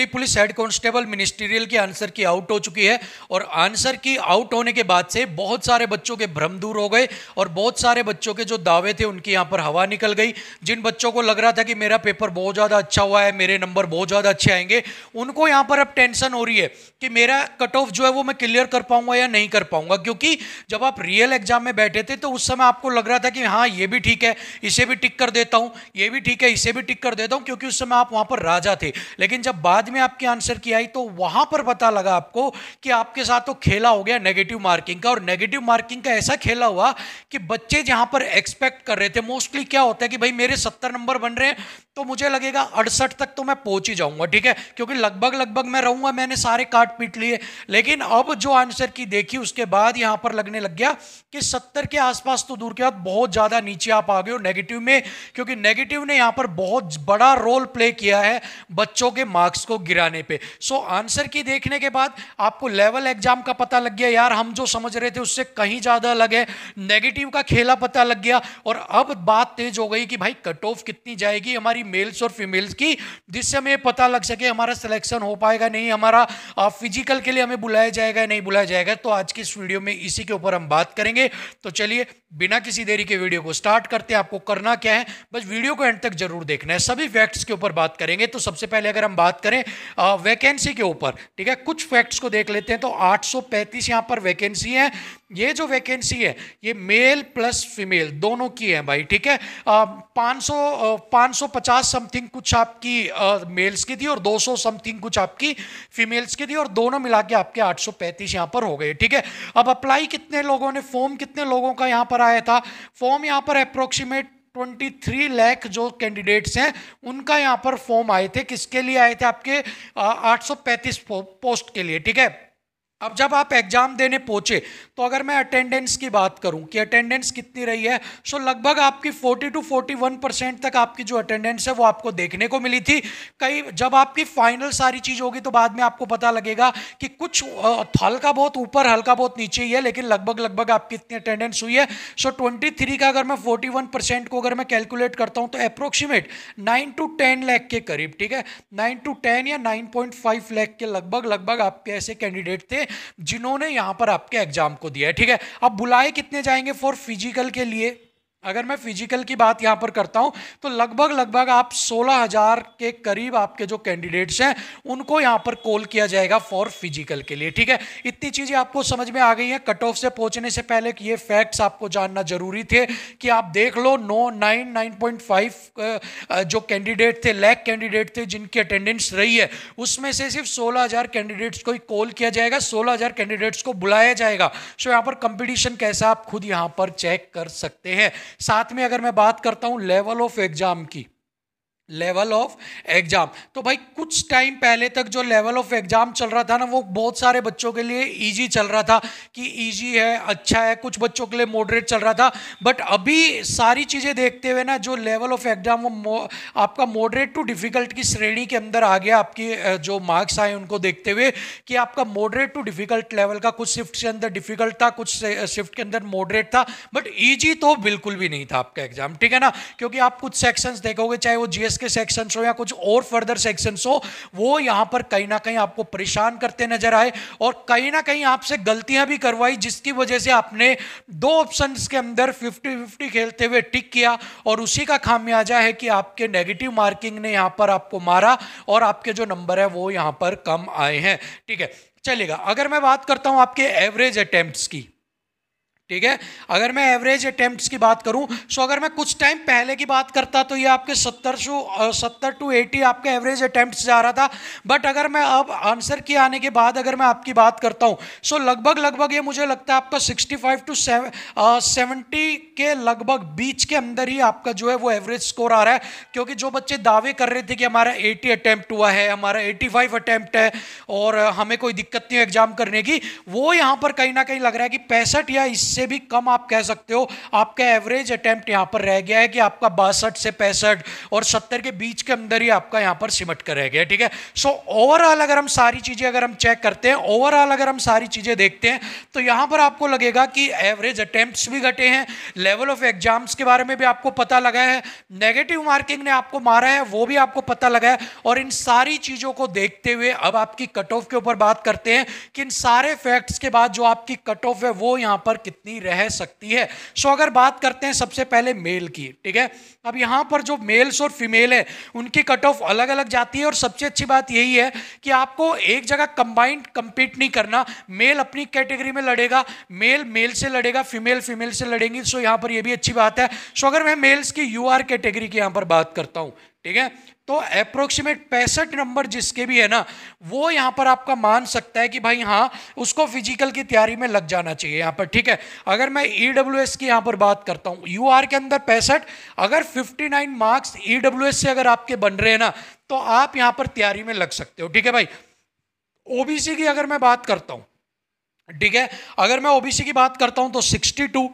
Delhi police head constable ministerial की answer key out हो चुकी है और आंसर की आउट होने के बाद से बहुत सारे बच्चों के भ्रम दूर हो गए और बहुत सारे बच्चों के जो दावे थे उनकी यहाँ पर हवा निकल गई जिन बच्चों को लग रहा था कि मेरा पेपर बहुत ज़्यादा अच्छा हुआ है मेरे नंबर बहुत ज़्यादा अच्छे आएंगे उनको यहाँ पर अब टेंशन हो रही है कि मेरा कट ऑफ जो है वो मैं क्लियर कर पाऊंगा या नहीं कर पाऊंगा क्योंकि जब आप रियल एग्जाम में बैठे थे तो उस समय आपको लग रहा था कि हाँ ये भी ठीक है इसे भी टिक कर देता हूँ ये भी ठीक है इसे भी टिक कर देता हूँ क्योंकि उस समय आप वहाँ पर राजा थे लेकिन जब बाद में आपके आंसर की आई तो वहां पर पता लगा आपको कि आपके साथ तो खेला हो गया नेगेटिव मार्किंग का और नेगेटिव मार्किंग का ऐसा खेला हुआ कि बच्चे जहां पर एक्सपेक्ट कर रहे थे मोस्टली क्या होता है कि भाई मेरे सत्तर नंबर बन रहे हैं तो मुझे लगेगा अड़सठ तक तो मैं पहुंच ही जाऊंगा ठीक है क्योंकि लगभग लगभग मैं रहूंगा मैंने सारे काट पीट लिए लेकिन अब जो आंसर की देखी उसके बाद यहां पर लगने लग गया कि सत्तर के आसपास तो दूर के बाद बहुत ज्यादा नीचे आप आ गए हो नेगेटिव में क्योंकि नेगेटिव ने यहां पर बहुत बड़ा रोल प्ले किया है बच्चों के मार्क्स को गिराने पे सो so, आंसर की देखने के बाद आपको लेवल एग्जाम का पता लग गया यार हम जो समझ रहे थे उससे कहीं ज़्यादा अलग है नेगेटिव का खेला पता लग गया और अब बात तेज हो गई कि भाई कट ऑफ कितनी जाएगी हमारी मेल्स और फीमेल्स की जिससे हमें पता लग सके हमारा सिलेक्शन हो पाएगा नहीं हमारा फिजिकल के लिए हमें बुलाया जाएगा नहीं बुलाया जाएगा तो आज की इस वीडियो में इसी के ऊपर हम बात करेंगे तो चलिए बिना किसी देरी के वीडियो को स्टार्ट करते हैं आपको करना क्या है बस वीडियो को एंड तक जरूर देखना है सभी फैक्ट्स के ऊपर बात करेंगे तो सबसे पहले अगर हम बात करें वैकेंसी के ऊपर ठीक है कुछ फैक्ट्स को देख लेते हैं तो 835 सौ पैंतीस यहाँ पर वैकेंसी है ये जो वैकेंसी है ये मेल प्लस फीमेल दोनों की है भाई ठीक है पाँच सौ समथिंग कुछ आपकी मेल्स की थी और 200 समथिंग कुछ आपकी फीमेल्स की थी और दोनों मिला के आपके 835 सौ पैंतीस यहाँ पर हो गए ठीक है अब अप्लाई कितने लोगों ने फॉर्म कितने लोगों का यहाँ पर आया था फॉर्म यहाँ पर अप्रोक्सीमेट 23 लाख जो कैंडिडेट्स हैं उनका यहाँ पर फॉर्म आए थे किसके लिए आए थे आपके 835 पोस्ट के लिए ठीक है अब जब आप एग्जाम देने पहुंचे तो अगर मैं अटेंडेंस की बात करूं कि अटेंडेंस कितनी रही है सो लगभग आपकी 40 टू 41 परसेंट तक आपकी जो अटेंडेंस है वो आपको देखने को मिली थी कई जब आपकी फाइनल सारी चीज़ होगी तो बाद में आपको पता लगेगा कि कुछ हल्का बहुत ऊपर हल्का बहुत नीचे ही है लेकिन लगभग लगभग आपकी इतनी अटेंडेंस हुई है सो ट्वेंटी का अगर मैं फोर्टी को अगर मैं कैलकुलेट करता हूँ तो approximate nine to ten lakh के करीब ठीक है नाइन टू टेन या नाइन पॉइंट के लगभग लगभग आपके ऐसे कैंडिडेट थे जिन्होंने यहां पर आपके एग्जाम को दिया है ठीक है अब बुलाए कितने जाएंगे फॉर फिजिकल के लिए अगर मैं फिजिकल की बात यहाँ पर करता हूँ तो लगभग लगभग आप 16,000 के करीब आपके जो कैंडिडेट्स हैं उनको यहाँ पर कॉल किया जाएगा फॉर फिजिकल के लिए ठीक है इतनी चीज़ें आपको समझ में आ गई हैं कट ऑफ से पहुँचने से पहले कि ये फैक्ट्स आपको जानना जरूरी थे कि आप देख लो नो नाइन नाइन पॉइंट फाइव जो कैंडिडेट थे लैक कैंडिडेट थे जिनकी अटेंडेंस रही है उसमें से सिर्फ सोलह हज़ार कैंडिडेट्स को ही कॉल किया जाएगा सोलह हज़ार कैंडिडेट्स को बुलाया जाएगा सो यहाँ पर कंपिटिशन कैसा आप खुद यहाँ पर चेक कर सकते हैं साथ में अगर मैं बात करता हूं लेवल ऑफ एग्जाम की लेवल ऑफ एग्ज़ाम तो भाई कुछ टाइम पहले तक जो लेवल ऑफ एग्ज़ाम चल रहा था ना वो बहुत सारे बच्चों के लिए इजी चल रहा था कि इजी है अच्छा है कुछ बच्चों के लिए मॉडरेट चल रहा था बट अभी सारी चीज़ें देखते हुए ना जो लेवल ऑफ एग्ज़ाम वो आपका मॉडरेट टू डिफ़िकल्ट की श्रेणी के अंदर आ गया आपकी जो मार्क्स आए उनको देखते हुए कि आपका मॉडरेट टू डिफ़िकल्ट लेवल का कुछ शिफ्ट के अंदर डिफ़िकल्ट था कुछ शिफ्ट के अंदर मॉडरेट था बट ईजी तो बिल्कुल भी नहीं था आपका एग्ज़ाम ठीक है ना क्योंकि आप कुछ सेक्शंस देखोगे चाहे वो जीएस के सेक्शंस हो या कुछ और फर्दर सेक्शंस हो वो यहाँ पर कहीं ना कहीं आपको परेशान करते नजर आए और कहीं ना कहीं आपसे गलतियां भी करवाई जिसकी वजह से आपने दो ऑप्शन के अंदर फिफ्टी फिफ्टी खेलते हुए टिक किया और उसी का खामियाजा है कि आपके नेगेटिव मार्किंग ने यहाँ पर आपको मारा और आपके जो नंबर है वो यहाँ पर कम आए हैं ठीक है चलेगा अगर मैं बात करता हूँ आपके एवरेज अटैम्प्ट की ठीक है अगर मैं एवरेज अटैम्प्ट की बात करूं सो अगर मैं कुछ टाइम पहले की बात करता तो ये आपके सत्तर सो सत्तर टू एटी आपके एवरेज अटैम्प्ट जा रहा था बट अगर मैं अब आंसर किए आने के बाद अगर मैं आपकी बात करता हूं सो लगभग लगभग ये मुझे लगता है आपका सिक्सटी फाइव टू सेवेंटी के लगभग बीच के अंदर ही आपका जो है वो एवरेज स्कोर आ रहा है क्योंकि जो बच्चे दावे कर रहे थे कि हमारा एटी अटैम्प्ट हुआ है हमारा एटी फाइव अटैम्प्ट है और हमें कोई दिक्कत नहीं एग्जाम करने की वो यहाँ पर कहीं ना कहीं लग रहा है कि पैंसठ या इससे इससे भी कम आप कह सकते हो आपका एवरेज अटैम्प्ट यहाँ पर रह गया है कि आपका बासठ से पैंसठ और सत्तर के बीच के अंदर ही आपका यहाँ पर सिमट कर रह गया ठीक है सो ओवरऑल अगर हम सारी चीज़ें अगर हम चेक करते हैं ओवरऑल अगर हम सारी चीज़ें देखते हैं तो यहाँ पर आपको लगेगा कि एवरेज अटैम्प्ट भी घटे हैं लेवल ऑफ एग्जाम्स के बारे में भी आपको पता लगा है नेगेटिव मार्किंग ने आपको मारा है वो भी आपको पता लगा है और इन सारी चीज़ों को देखते हुए अब आपकी कट ऑफ के ऊपर बात करते हैं कि इन सारे फैक्ट्स के बाद जो आपकी कट ऑफ है वो यहाँ पर कितनी सकती रह सकती है सो so, अगर बात करते हैं सबसे पहले मेल की ठीक है अब यहाँ पर जो मेल्स और फीमेल है उनकी कट ऑफ अलग अलग जाती है और सबसे अच्छी बात यही है कि आपको एक जगह कंबाइंड कंपीट नहीं करना मेल अपनी कैटेगरी में लड़ेगा मेल मेल से लड़ेगा फीमेल फीमेल से लड़ेंगी सो so, यहाँ पर यह भी अच्छी बात है सो so, अगर मैं मेल्स की यू आर कैटेगरी की यहाँ पर बात करता हूँ ठीक है तो अप्रोक्सीमेट पैंसठ नंबर जिसके भी है ना वो यहाँ पर आपका मान सकता है कि भाई हाँ उसको फिजिकल की तैयारी में लग जाना चाहिए यहाँ पर ठीक है अगर मैं ई e की यहाँ पर बात करता हूँ यू के अंदर पैंसठ अगर 59 मार्क्स ई से अगर आपके बन रहे हैं ना तो आप यहाँ पर तैयारी में लग सकते हो ठीक है भाई ओबीसी की अगर मैं बात करता हूँ ठीक है अगर मैं ओबीसी की बात करता हूँ तो 62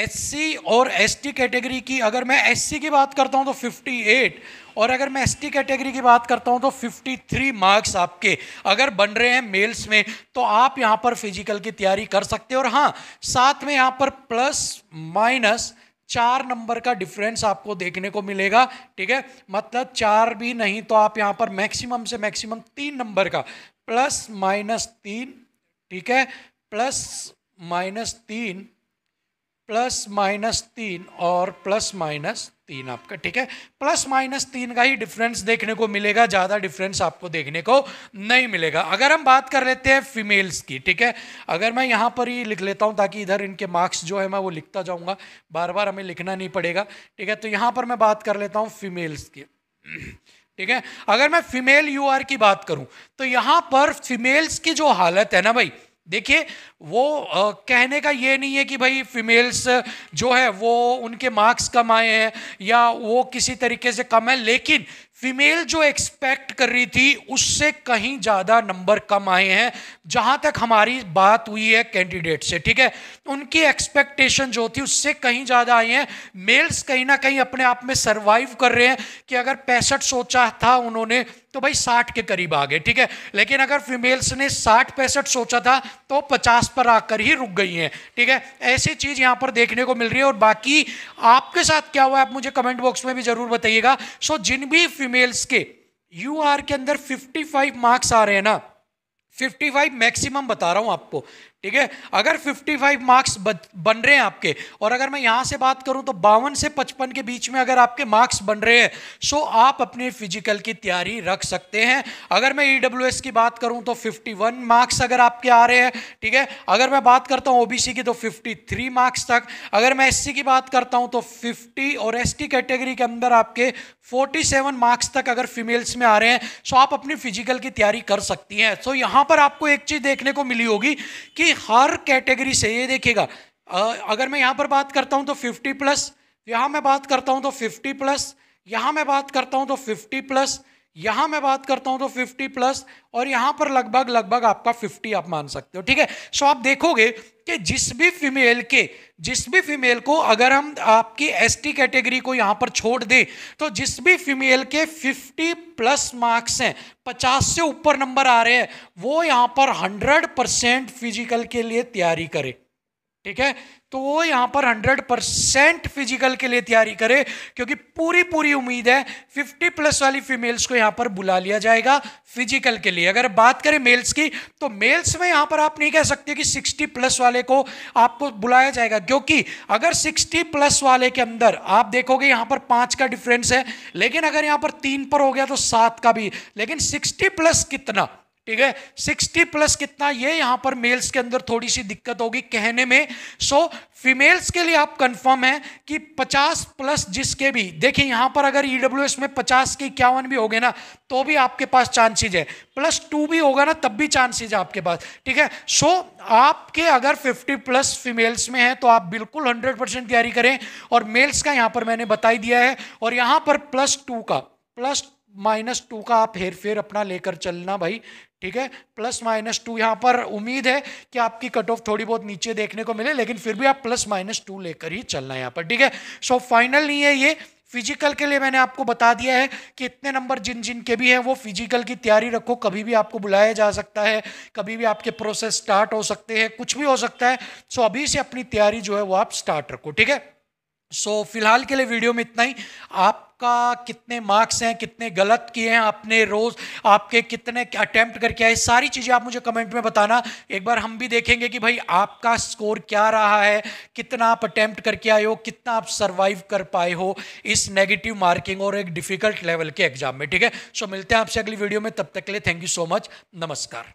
एससी और एसटी कैटेगरी की अगर मैं एससी की बात करता हूं तो 58 और अगर मैं एसटी कैटेगरी की बात करता हूं तो 53 मार्क्स आपके अगर बन रहे हैं मेल्स में तो आप यहां पर फिजिकल की तैयारी कर सकते हैं और हाँ साथ में यहां पर प्लस माइनस चार नंबर का डिफरेंस आपको देखने को मिलेगा ठीक है मतलब चार भी नहीं तो आप यहाँ पर मैक्सिमम से मैक्सिमम तीन नंबर का प्लस माइनस तीन ठीक है प्लस माइनस तीन प्लस माइनस तीन और प्लस माइनस तीन आपका ठीक है प्लस माइनस तीन का ही डिफरेंस देखने को मिलेगा ज़्यादा डिफरेंस आपको देखने को नहीं मिलेगा अगर हम बात कर लेते हैं फीमेल्स की ठीक है अगर मैं यहाँ पर ही लिख लेता हूँ ताकि इधर इनके मार्क्स जो है मैं वो लिखता जाऊँगा बार बार हमें लिखना नहीं पड़ेगा ठीक है तो यहाँ पर मैं बात कर लेता हूँ फीमेल्स की ठीक है अगर मैं फीमेल यू की बात करूँ तो यहाँ पर फीमेल्स की जो हालत है ना भाई देखिए वो आ, कहने का ये नहीं है कि भाई फीमेल्स जो है वो उनके मार्क्स कम आए हैं या वो किसी तरीके से कम है लेकिन फीमेल जो एक्सपेक्ट कर रही थी उससे कहीं ज़्यादा नंबर कम आए हैं जहाँ तक हमारी बात हुई है कैंडिडेट से ठीक है उनकी एक्सपेक्टेशन जो थी उससे कहीं ज़्यादा आई हैं मेल्स कहीं ना कहीं अपने आप में सर्वाइव कर रहे हैं कि अगर पैंसठ सोचा था उन्होंने तो भाई साठ के करीब आ गए ठीक है लेकिन अगर फीमेल्स ने साठ पैंसठ सोचा था तो पचास पर आकर ही रुक गई हैं ठीक है ऐसी चीज़ यहाँ पर देखने को मिल रही है और बाकी आपके साथ क्या हुआ आप मुझे कमेंट बॉक्स में भी ज़रूर बताइएगा सो जिन भी फीमेल्स के यू आर के अंदर फिफ्टी मार्क्स आ रहे हैं ना 55 मैक्सिमम बता रहा हूं आपको ठीक है अगर 55 मार्क्स बन रहे हैं आपके और अगर मैं यहाँ से बात करूँ तो बावन से पचपन के बीच में अगर आपके मार्क्स बन रहे हैं सो आप अपने फिजिकल की तैयारी रख सकते हैं अगर मैं ई e की बात करूँ तो 51 मार्क्स अगर आपके आ रहे हैं ठीक है अगर मैं बात करता हूँ ओबीसी की तो 53 मार्क्स तक अगर मैं एस की बात करता हूँ तो फिफ्टी और एस कैटेगरी के अंदर आपके फोर्टी मार्क्स तक अगर फीमेल्स में आ रहे हैं सो आप अपनी फिजिकल की तैयारी कर सकती हैं सो यहाँ पर आपको एक चीज़ देखने को मिली होगी कि हर कैटेगरी से ये देखिएगा अगर मैं यहाँ पर बात करता हूँ तो 50 प्लस यहाँ मैं बात करता हूँ तो 50 प्लस यहाँ मैं बात करता हूँ तो 50 प्लस यहां मैं बात करता हूं तो 50 प्लस और यहां पर लगभग लगभग आपका 50 आप मान सकते हो ठीक है सो आप देखोगे कि जिस भी फीमेल के जिस भी फीमेल को अगर हम आपकी एसटी कैटेगरी को यहां पर छोड़ दें तो जिस भी फीमेल के 50 प्लस मार्क्स हैं 50 से ऊपर नंबर आ रहे हैं वो यहां पर 100 परसेंट फिजिकल के लिए तैयारी करे ठीक है तो वो यहाँ पर 100 परसेंट फिजिकल के लिए तैयारी करे क्योंकि पूरी पूरी उम्मीद है 50 प्लस वाली फीमेल्स को यहाँ पर बुला लिया जाएगा फिजिकल के लिए अगर बात करें मेल्स की तो मेल्स में यहाँ पर आप नहीं कह सकते कि 60 प्लस वाले को आपको बुलाया जाएगा क्योंकि अगर 60 प्लस वाले के अंदर आप देखोगे यहाँ पर पाँच का डिफरेंस है लेकिन अगर यहाँ पर तीन पर हो गया तो सात का भी लेकिन सिक्सटी प्लस कितना ठीक है 60 प्लस कितना ये यहां पर मेल्स के अंदर थोड़ी सी दिक्कत होगी कहने में सो so, फीमेल्स के लिए आप कंफर्म है कि 50 प्लस जिसके भी देखिए यहां पर अगर ईडब्ल्यू e में 50 के इक्यावन भी हो गए ना तो भी आपके पास चांसेज है प्लस टू भी होगा ना तब भी चांसेज है आपके पास ठीक है सो so, आपके अगर 50 प्लस फीमेल्स में है तो आप बिल्कुल 100 परसेंट तैयारी करें और मेल्स का यहां पर मैंने बताई दिया है और यहां पर प्लस टू का प्लस माइनस टू का आप हेर फेर अपना लेकर चलना भाई ठीक है प्लस माइनस टू यहाँ पर उम्मीद है कि आपकी कट ऑफ थोड़ी बहुत नीचे देखने को मिले लेकिन फिर भी आप प्लस माइनस टू लेकर ही चलना है यहाँ पर ठीक है सो फाइनल नहीं है ये फिजिकल के लिए मैंने आपको बता दिया है कि इतने नंबर जिन जिन के भी हैं वो फिजिकल की तैयारी रखो कभी भी आपको बुलाया जा सकता है कभी भी आपके प्रोसेस स्टार्ट हो सकते हैं कुछ भी हो सकता है सो अभी से अपनी तैयारी जो है वो आप स्टार्ट रखो ठीक है सो so, फिलहाल के लिए वीडियो में इतना ही आपका कितने मार्क्स हैं कितने गलत किए हैं आपने रोज आपके कितने अटेम्प्ट करके आए सारी चीज़ें आप मुझे कमेंट में बताना एक बार हम भी देखेंगे कि भाई आपका स्कोर क्या रहा है कितना आप अटेम्प्ट करके आए हो कितना आप सरवाइव कर पाए हो इस नेगेटिव मार्किंग और एक डिफिकल्ट लेवल के एग्जाम में ठीक है सो so, मिलते हैं आपसे अगली वीडियो में तब तक के लिए थैंक यू सो मच नमस्कार